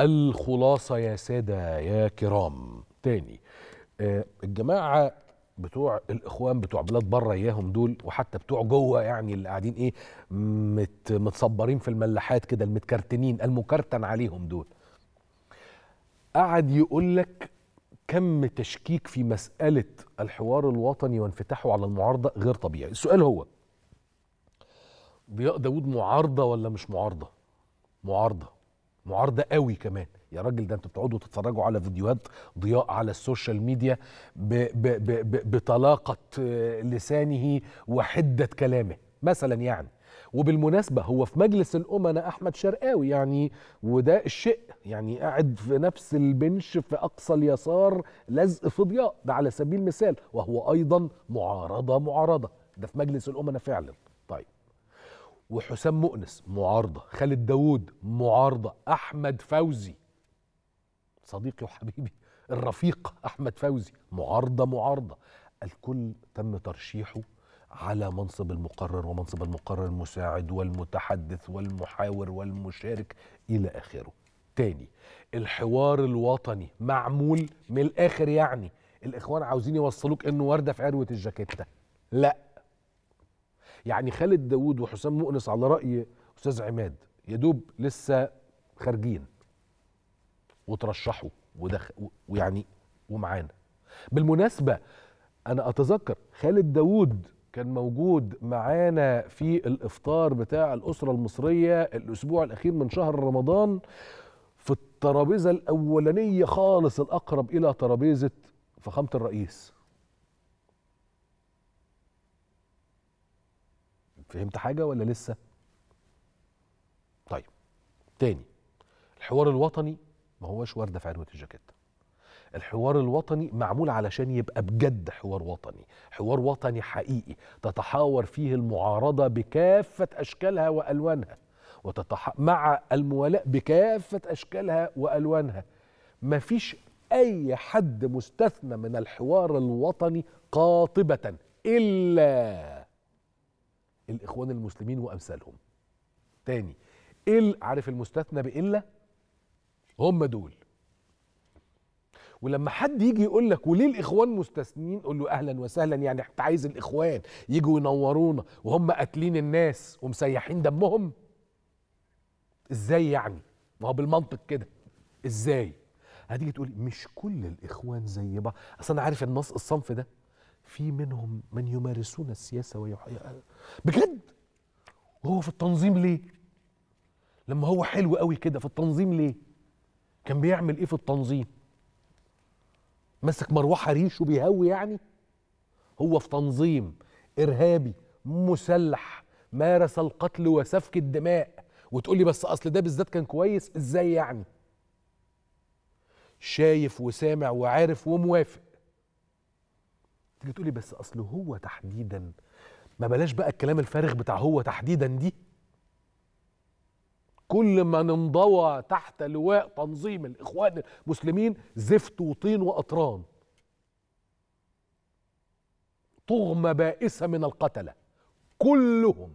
الخلاصة يا سادة يا كرام تاني آه، الجماعة بتوع الاخوان بتوع بلاد بره اياهم دول وحتى بتوع جوه يعني اللي قاعدين ايه مت متصبرين في الملاحات كده المتكرتنين المكرتن عليهم دول قعد يقول لك كم تشكيك في مساله الحوار الوطني وانفتاحه على المعارضه غير طبيعي السؤال هو ضياء داوود معارضه ولا مش معارضه معارضه معارضه قوي كمان يا راجل ده انتوا بتقعدوا تتفرجوا على فيديوهات ضياء على السوشيال ميديا بـ بـ بـ بـ بطلاقه آه، لسانه وحده كلامه مثلا يعني وبالمناسبة هو في مجلس الأمناء أحمد شرقاوي يعني وده الشيء يعني قاعد في نفس البنش في أقصى اليسار لزق في ضياء ده على سبيل المثال وهو أيضا معارضة معارضة ده في مجلس الأمناء فعلا وحسام مؤنس معارضة خالد داوود معارضة أحمد فوزي صديقي وحبيبي الرفيق أحمد فوزي معارضة معارضة الكل تم ترشيحه على منصب المقرر ومنصب المقرر المساعد والمتحدث والمحاور والمشارك إلى آخره تاني الحوار الوطني معمول من الآخر يعني الإخوان عاوزين يوصلوك إنه وردة في عروة الجاكيتة لا يعني خالد داوود وحسام مؤنس على راي استاذ عماد يدوب لسه خارجين وترشحوا ودخل ويعني ومعانا بالمناسبه انا اتذكر خالد داوود كان موجود معانا في الافطار بتاع الاسره المصريه الاسبوع الاخير من شهر رمضان في الترابيزه الاولانيه خالص الاقرب الى ترابيزه فخامه الرئيس فهمت حاجه ولا لسه طيب تاني الحوار الوطني ما هوش ورده في عروه الجاكيت الحوار الوطني معمول علشان يبقى بجد حوار وطني حوار وطني حقيقي تتحاور فيه المعارضه بكافه اشكالها والوانها وتتح... مع الموالاه بكافه اشكالها والوانها مفيش اي حد مستثنى من الحوار الوطني قاطبه الا الاخوان المسلمين وامثالهم تاني إيه ال عارف المستثنى بالا هم دول ولما حد يجي يقول لك وليه الاخوان مستثنين قول له اهلا وسهلا يعني انت عايز الاخوان يجوا ينورونا وهم قاتلين الناس ومسيحين دمهم ازاي يعني ما هو بالمنطق كده ازاي هتيجي تقول مش كل الاخوان زي بعض اصل انا عارف النص الصنف ده في منهم من يمارسون السياسه ويحيى بجد وهو في التنظيم ليه لما هو حلو قوي كده في التنظيم ليه كان بيعمل ايه في التنظيم مسك مروحه ريشه بيهوي يعني هو في تنظيم ارهابي مسلح مارس القتل وسفك الدماء وتقول لي بس اصل ده بالذات كان كويس ازاي يعني شايف وسامع وعارف وموافق تيجي تقولي بس اصل هو تحديدا ما بلاش بقى الكلام الفارغ بتاع هو تحديدا دي كل ما ننضوى تحت لواء تنظيم الاخوان المسلمين زفت وطين واطران طغمه بائسه من القتله كلهم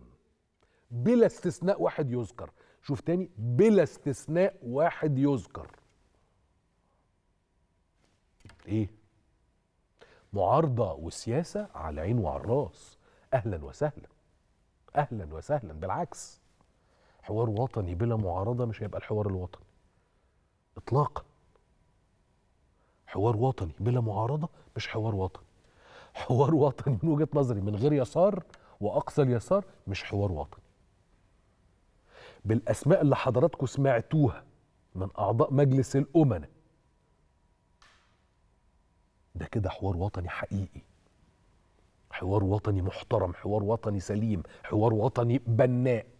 بلا استثناء واحد يذكر شوف تاني بلا استثناء واحد يذكر ايه معارضه وسياسه على عين وعلى الراس اهلا وسهلا اهلا وسهلا بالعكس حوار وطني بلا معارضه مش هيبقى الحوار الوطني اطلاقا حوار وطني بلا معارضه مش حوار وطني حوار وطني من وجهه نظري من غير يسار واقصى اليسار مش حوار وطني بالاسماء اللي حضراتكم سمعتوها من اعضاء مجلس الامناء ده كده حوار وطني حقيقي حوار وطني محترم حوار وطني سليم حوار وطني بناء